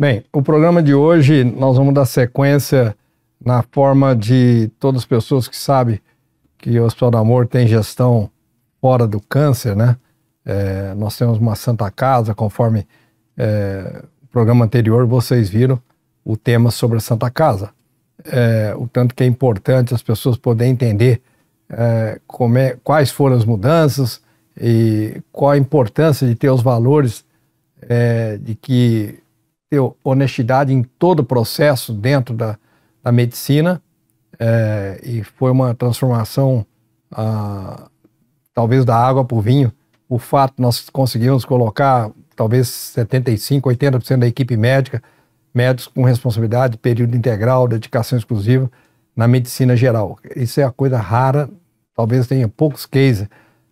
Bem, o programa de hoje nós vamos dar sequência na forma de todas as pessoas que sabem que o Hospital do Amor tem gestão fora do câncer, né? É, nós temos uma Santa Casa, conforme é, o programa anterior vocês viram o tema sobre a Santa Casa. É, o tanto que é importante as pessoas poderem entender é, é, quais foram as mudanças e qual a importância de ter os valores é, de que ter honestidade em todo o processo dentro da, da medicina é, e foi uma transformação, ah, talvez da água para o vinho. O fato nós conseguimos colocar talvez 75, 80% da equipe médica, médicos com responsabilidade, período integral, dedicação exclusiva na medicina geral. Isso é a coisa rara, talvez tenha poucos cases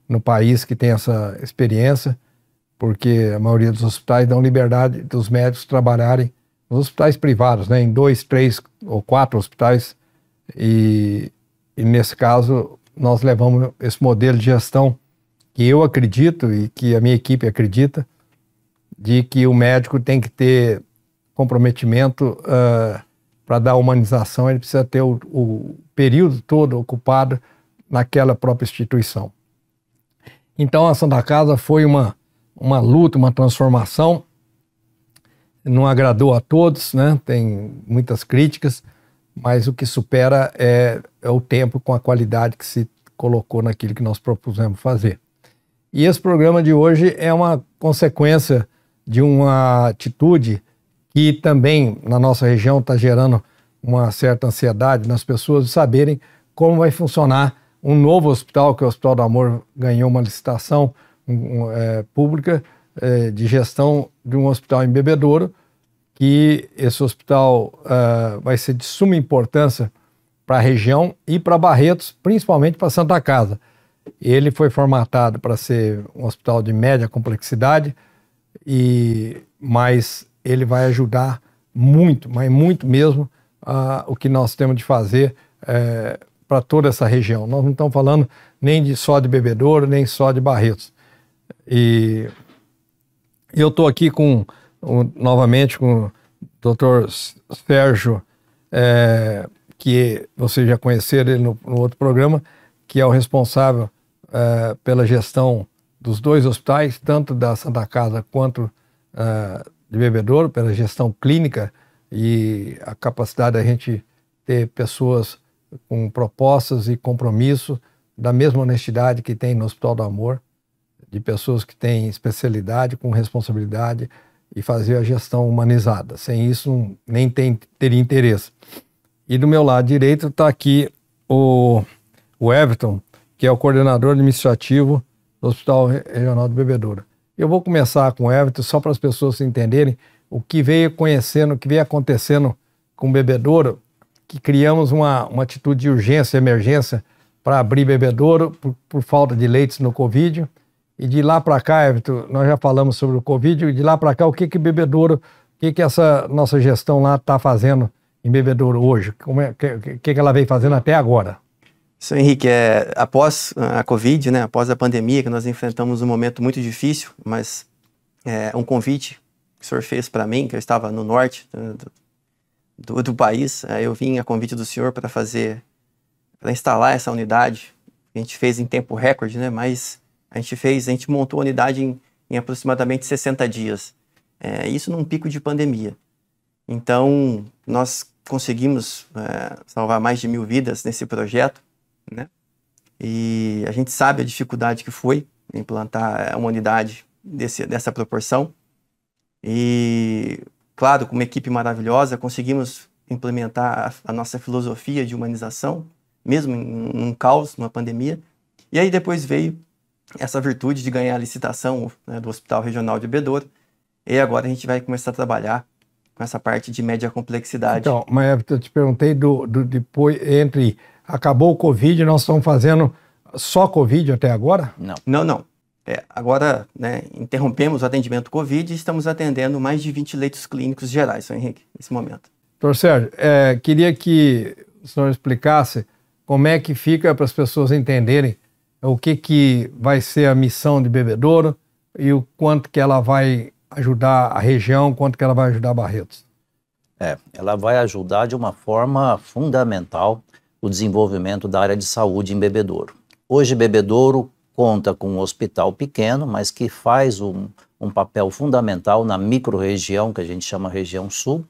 no país que tem essa experiência porque a maioria dos hospitais dão liberdade dos médicos trabalharem nos hospitais privados, né, em dois, três ou quatro hospitais. E, e nesse caso, nós levamos esse modelo de gestão que eu acredito e que a minha equipe acredita, de que o médico tem que ter comprometimento uh, para dar humanização, ele precisa ter o, o período todo ocupado naquela própria instituição. Então, a Santa Casa foi uma uma luta, uma transformação. Não agradou a todos, né? tem muitas críticas, mas o que supera é, é o tempo com a qualidade que se colocou naquilo que nós propusemos fazer. E esse programa de hoje é uma consequência de uma atitude que também na nossa região está gerando uma certa ansiedade nas pessoas de saberem como vai funcionar um novo hospital, que é o Hospital do Amor ganhou uma licitação é, pública é, de gestão de um hospital em Bebedouro, que esse hospital é, vai ser de suma importância para a região e para Barretos, principalmente para Santa Casa. Ele foi formatado para ser um hospital de média complexidade, e mas ele vai ajudar muito, mas muito mesmo, o que nós temos de fazer é, para toda essa região. Nós não estamos falando nem de só de Bebedouro, nem só de Barretos. E eu estou aqui com, um, novamente, com o doutor Sérgio, é, que vocês já conheceram ele no, no, outro programa, que é o responsável é, pela gestão dos dois hospitais, tanto da Santa Casa quanto é, de Bebedouro, pela gestão clínica e a capacidade da gente ter pessoas com propostas e compromisso da mesma honestidade que tem no Hospital do Amor de pessoas que têm especialidade, com responsabilidade e fazer a gestão humanizada. Sem isso, nem tem, teria interesse. E do meu lado direito está aqui o, o Everton, que é o coordenador administrativo do Hospital Regional de Bebedouro. Eu vou começar com o Everton, só para as pessoas entenderem o que veio conhecendo, o que veio acontecendo com Bebedouro, que criamos uma, uma atitude de urgência, emergência, para abrir Bebedouro por, por falta de leitos no Covid e de lá para cá, Everton, nós já falamos sobre o Covid, e de lá para cá, o que que Bebedouro, o que que essa nossa gestão lá está fazendo em Bebedouro hoje? O é, que, que, que ela vem fazendo até agora? Senhor Henrique, é, após a Covid, né, após a pandemia, que nós enfrentamos um momento muito difícil, mas é, um convite que o senhor fez para mim, que eu estava no norte né, do, do, do país, é, eu vim a convite do senhor para fazer, para instalar essa unidade, a gente fez em tempo recorde, né, Mas a gente fez, a gente montou a unidade em, em aproximadamente 60 dias. É, isso num pico de pandemia. Então, nós conseguimos é, salvar mais de mil vidas nesse projeto, né? E a gente sabe a dificuldade que foi implantar é, uma unidade desse, dessa proporção. E, claro, com uma equipe maravilhosa, conseguimos implementar a, a nossa filosofia de humanização, mesmo em um caos, numa pandemia. E aí depois veio essa virtude de ganhar a licitação né, do Hospital Regional de Bedouro. E agora a gente vai começar a trabalhar com essa parte de média complexidade. Então, mas eu te perguntei do, do depois entre acabou o Covid, nós estamos fazendo só Covid até agora? Não. Não, não. É, agora, né, interrompemos o atendimento Covid e estamos atendendo mais de 20 leitos clínicos gerais, São Henrique, nesse momento. Doutor Sérgio, é, queria que o senhor explicasse como é que fica para as pessoas entenderem o que, que vai ser a missão de Bebedouro e o quanto que ela vai ajudar a região, quanto que ela vai ajudar Barretos. É, ela vai ajudar de uma forma fundamental o desenvolvimento da área de saúde em Bebedouro. Hoje, Bebedouro conta com um hospital pequeno, mas que faz um, um papel fundamental na microrregião, que a gente chama região sul,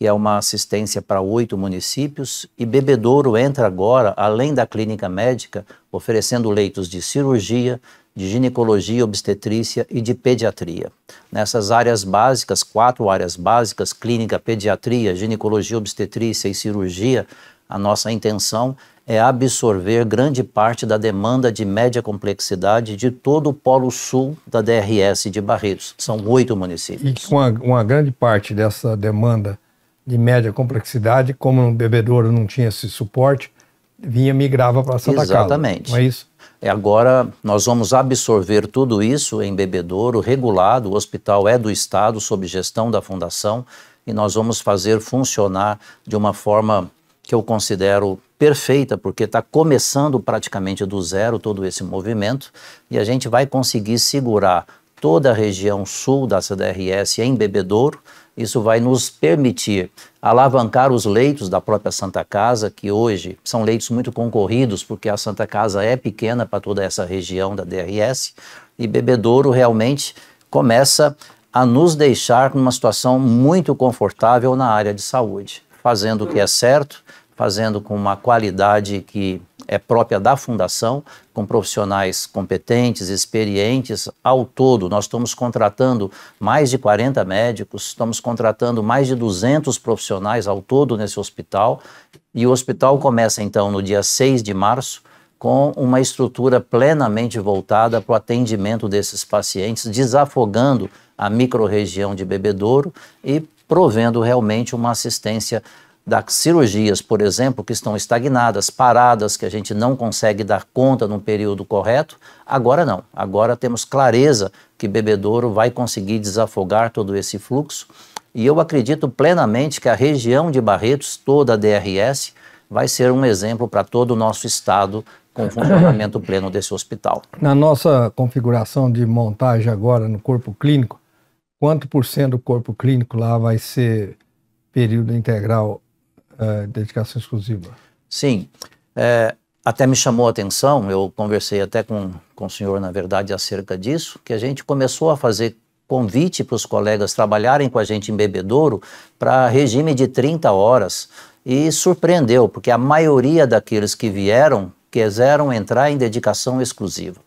que é uma assistência para oito municípios, e Bebedouro entra agora, além da clínica médica, oferecendo leitos de cirurgia, de ginecologia, obstetrícia e de pediatria. Nessas áreas básicas, quatro áreas básicas, clínica, pediatria, ginecologia, obstetrícia e cirurgia, a nossa intenção é absorver grande parte da demanda de média complexidade de todo o polo sul da DRS de Barreiros. São oito municípios. E uma, uma grande parte dessa demanda de média complexidade, como no bebedouro não tinha esse suporte, vinha migrava para Santa Exatamente. Casa. Exatamente. É isso. E agora nós vamos absorver tudo isso em Bebedouro, regulado, o hospital é do Estado, sob gestão da Fundação, e nós vamos fazer funcionar de uma forma que eu considero perfeita, porque está começando praticamente do zero todo esse movimento, e a gente vai conseguir segurar toda a região sul da CDRS em Bebedouro, isso vai nos permitir alavancar os leitos da própria Santa Casa, que hoje são leitos muito concorridos, porque a Santa Casa é pequena para toda essa região da DRS, e Bebedouro realmente começa a nos deixar numa situação muito confortável na área de saúde, fazendo o que é certo, fazendo com uma qualidade que é própria da Fundação, com profissionais competentes, experientes. Ao todo, nós estamos contratando mais de 40 médicos, estamos contratando mais de 200 profissionais ao todo nesse hospital. E o hospital começa, então, no dia 6 de março, com uma estrutura plenamente voltada para o atendimento desses pacientes, desafogando a microrregião de bebedouro e provendo realmente uma assistência das cirurgias, por exemplo, que estão estagnadas, paradas, que a gente não consegue dar conta num período correto, agora não. Agora temos clareza que bebedouro vai conseguir desafogar todo esse fluxo. E eu acredito plenamente que a região de Barretos, toda a DRS, vai ser um exemplo para todo o nosso estado com o funcionamento pleno desse hospital. Na nossa configuração de montagem agora no corpo clínico, quanto por cento do corpo clínico lá vai ser período integral é, dedicação exclusiva. Sim. É, até me chamou a atenção, eu conversei até com, com o senhor, na verdade, acerca disso, que a gente começou a fazer convite para os colegas trabalharem com a gente em Bebedouro para regime de 30 horas e surpreendeu, porque a maioria daqueles que vieram quiseram entrar em dedicação exclusiva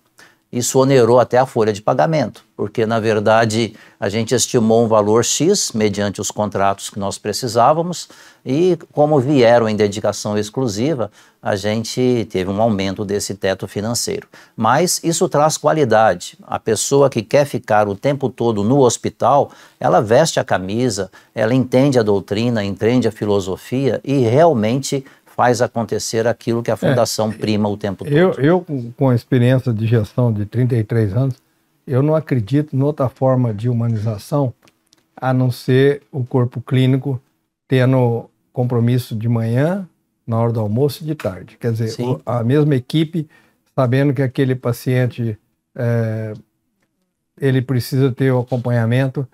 isso onerou até a folha de pagamento, porque na verdade a gente estimou um valor X mediante os contratos que nós precisávamos e como vieram em dedicação exclusiva, a gente teve um aumento desse teto financeiro. Mas isso traz qualidade. A pessoa que quer ficar o tempo todo no hospital, ela veste a camisa, ela entende a doutrina, entende a filosofia e realmente faz acontecer aquilo que a é, Fundação é, prima o tempo eu, todo. Eu, com a experiência de gestão de 33 anos, eu não acredito em outra forma de humanização a não ser o corpo clínico tendo compromisso de manhã, na hora do almoço e de tarde. Quer dizer, Sim. a mesma equipe sabendo que aquele paciente é, ele precisa ter o acompanhamento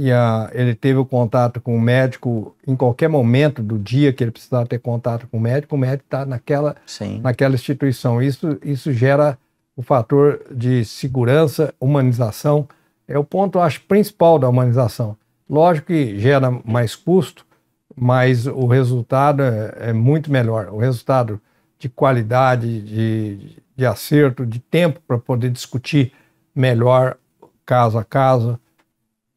e a, ele teve o contato com o médico em qualquer momento do dia que ele precisava ter contato com o médico, o médico está naquela, naquela instituição. Isso, isso gera o fator de segurança, humanização, é o ponto, acho, principal da humanização. Lógico que gera mais custo, mas o resultado é, é muito melhor. O resultado de qualidade, de, de acerto, de tempo para poder discutir melhor caso a caso,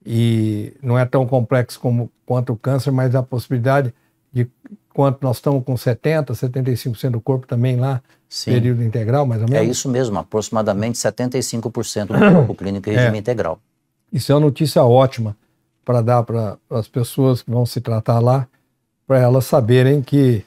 e não é tão complexo como, quanto o câncer, mas a possibilidade de quanto nós estamos com 70, 75% do corpo também lá, Sim. período integral, mais ou é menos? É isso mesmo, aproximadamente 75% do corpo clínico em é. regime é. integral. Isso é uma notícia ótima para dar para as pessoas que vão se tratar lá, para elas saberem que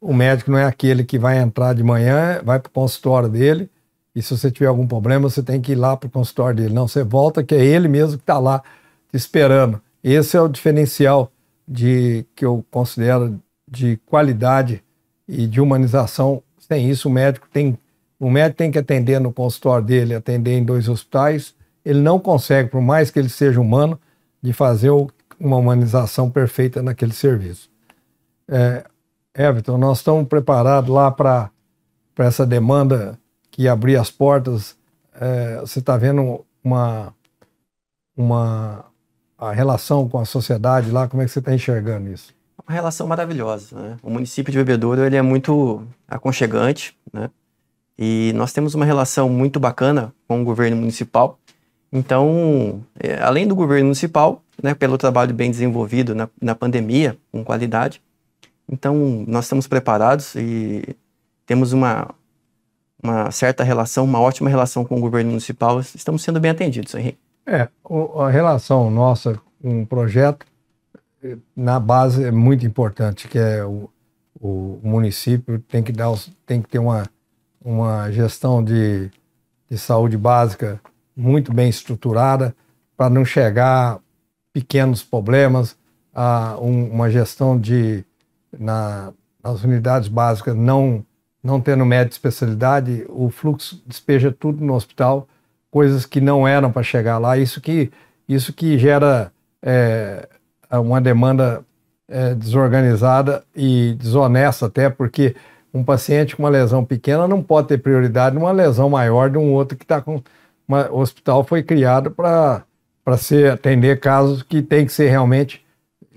o médico não é aquele que vai entrar de manhã, vai para o consultório dele, e se você tiver algum problema, você tem que ir lá para o consultório dele. Não, você volta, que é ele mesmo que está lá te esperando. Esse é o diferencial de que eu considero de qualidade e de humanização. Sem isso, o médico tem o médico tem que atender no consultório dele, atender em dois hospitais. Ele não consegue, por mais que ele seja humano, de fazer uma humanização perfeita naquele serviço. É, Everton, nós estamos preparados lá para essa demanda que abrir as portas. É, você está vendo uma, uma a relação com a sociedade lá? Como é que você está enxergando isso? É uma relação maravilhosa. Né? O município de Bebedouro ele é muito aconchegante, né? E nós temos uma relação muito bacana com o governo municipal. Então, é, além do governo municipal, né, pelo trabalho bem desenvolvido na, na pandemia, com qualidade, então nós estamos preparados e temos uma, uma certa relação, uma ótima relação com o governo municipal. Estamos sendo bem atendidos, Henrique. É, a relação nossa com o projeto eh, na base é muito importante, que é o, o município tem que dar tem que ter uma, uma gestão de, de saúde básica muito bem estruturada para não chegar pequenos problemas a um, uma gestão de na, nas unidades básicas não não tendo médico de especialidade o fluxo despeja tudo no hospital coisas que não eram para chegar lá. Isso que, isso que gera é, uma demanda é, desorganizada e desonesta até, porque um paciente com uma lesão pequena não pode ter prioridade numa lesão maior de um outro que está com... Uma, o hospital foi criado para atender casos que tem que ser realmente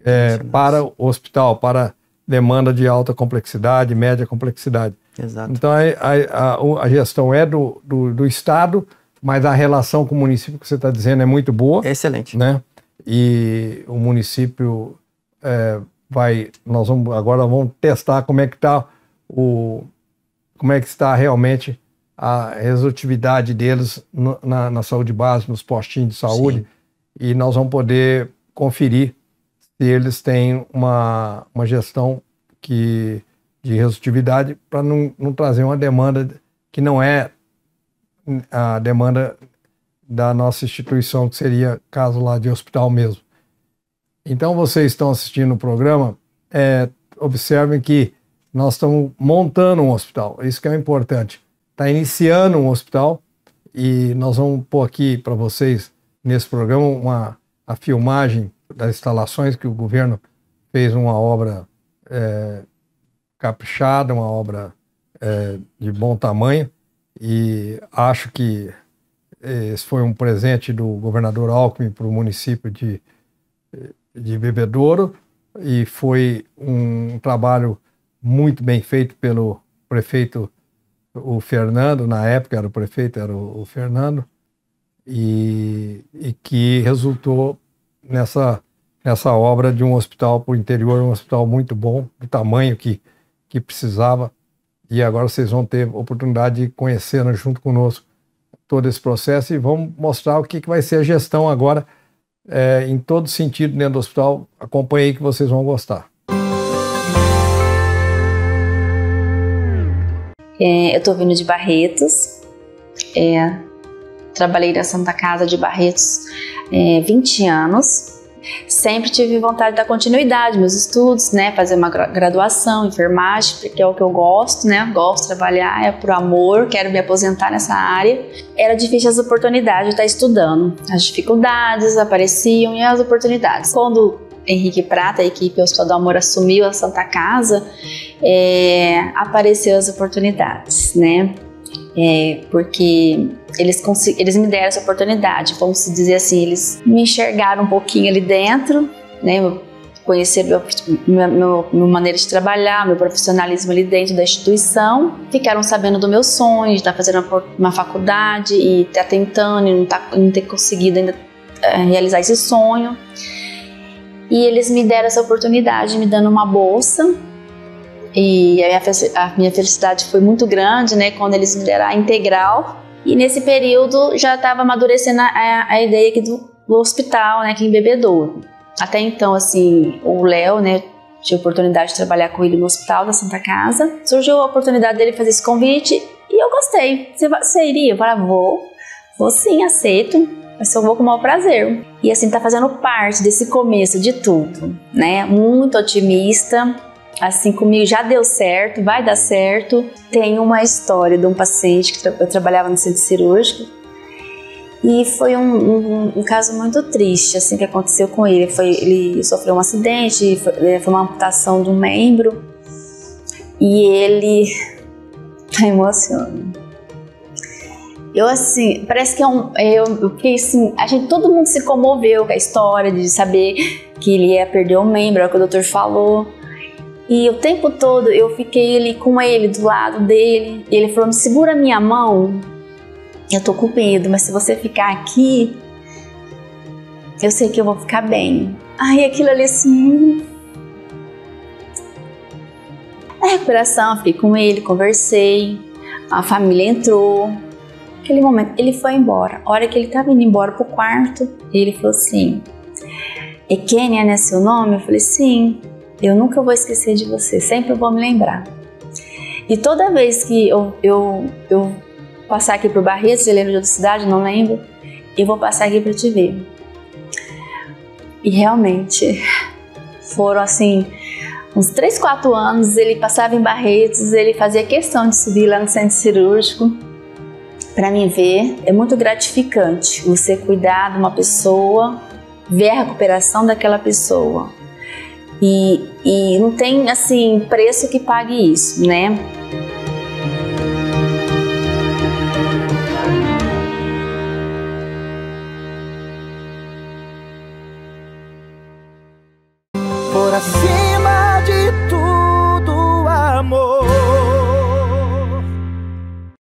é, para o hospital, para demanda de alta complexidade, média complexidade. Exato. Então, a, a, a, gestão é do, do, do Estado, mas a relação com o município que você está dizendo é muito boa. É excelente. Né? E o município é, vai. Nós vamos agora vamos testar como é que está o. como é que está realmente a resolutividade deles na, na, saúde base, nos postinhos de saúde. Sim. E nós vamos poder conferir se eles têm uma, uma gestão que, de resolutividade para não, não trazer uma demanda que não é a demanda da nossa instituição, que seria caso lá de hospital mesmo. Então, vocês estão assistindo o programa, é, observem que nós estamos montando um hospital, isso que é o importante. Está iniciando um hospital e nós vamos pôr aqui para vocês, nesse programa, uma, a filmagem das instalações que o governo fez uma obra é, caprichada, uma obra é, de bom tamanho e acho que eh, esse foi um presente do governador Alckmin para o município de, eh, de Bebedouro e foi um trabalho muito bem feito pelo prefeito o Fernando, na época era o prefeito, era o, o Fernando, e, e, que resultou nessa, nessa obra de um hospital para o interior, um hospital muito bom, do tamanho que, que precisava. E agora vocês vão ter oportunidade de conhecer né, junto conosco todo esse processo e vamos mostrar o que, que vai ser a gestão agora é, em todo sentido dentro do hospital. Acompanhe aí que vocês vão gostar. É, eu estou vindo de Barretos. É, trabalhei na Santa Casa de Barretos é, 20 anos. Sempre tive vontade da continuidade, meus estudos, né? Fazer uma graduação, enfermagem, porque é o que eu gosto, né? Gosto de trabalhar, é por amor, quero me aposentar nessa área. Era difícil as oportunidades de estar estudando. As dificuldades apareciam e as oportunidades. Quando Henrique Prata, a equipe Hospital do Amor assumiu a Santa Casa, é, apareceu as oportunidades, né? É, porque eles, eles me deram essa oportunidade, vamos dizer assim, eles me enxergaram um pouquinho ali dentro, né? Conhecer tipo, meu, minha, maneira de trabalhar, meu profissionalismo ali dentro da instituição. Ficaram sabendo do meu sonho de estar tá fazendo uma, uma faculdade e estar tá tentando e não, tá, não ter conseguido ainda eh, realizar esse sonho. E eles me deram essa oportunidade, me dando uma bolsa e a minha, a minha, felicidade foi muito grande, né? Quando eles me deram a integral, e nesse período já estava amadurecendo a, a ideia aqui do, do, hospital, né, aqui em Bebedouro. Até então, assim, o Léo, né, tive oportunidade de trabalhar com ele no hospital da Santa Casa. Surgiu a oportunidade dele fazer esse convite e eu gostei. Você, você iria? Eu falei, vou, vou sim, aceito, mas eu vou com o maior prazer. E assim, tá fazendo parte desse começo de tudo, né? Muito otimista, assim comigo já deu certo, vai dar certo. Tem uma história de um paciente que eu trabalhava no centro cirúrgico e foi um, um, um, caso muito triste assim que aconteceu com ele. Foi, ele sofreu um acidente, foi, é, foi uma amputação de um membro e ele tá emocionado. Eu assim, parece que é um, é, eu, eu fiquei assim, a gente, todo mundo se comoveu com a história de saber que ele ia perder um membro, é o que o doutor falou. E o tempo todo eu fiquei ali com ele, do lado dele. E ele falou: Me segura minha mão. Eu tô com medo, mas se você ficar aqui, eu sei que eu vou ficar bem. Ai, aquilo ali assim. Na é recuperação, fiquei com ele, conversei. A família entrou. Naquele momento, ele foi embora. A hora que ele tava indo embora pro quarto, ele falou assim: E Kenia, né? Seu nome? Eu falei: Sim eu nunca vou esquecer de você, sempre vou me lembrar. E toda vez que eu, eu, eu passar aqui por Barreto, eu lembra de outra cidade, não lembro, eu vou passar aqui para te ver. E realmente foram assim, uns 3, 4 anos, ele passava em Barretos, ele fazia questão de subir lá no centro cirúrgico para me ver. É muito gratificante você cuidar de uma pessoa, ver a recuperação daquela pessoa, e, e não tem assim preço que pague isso, né?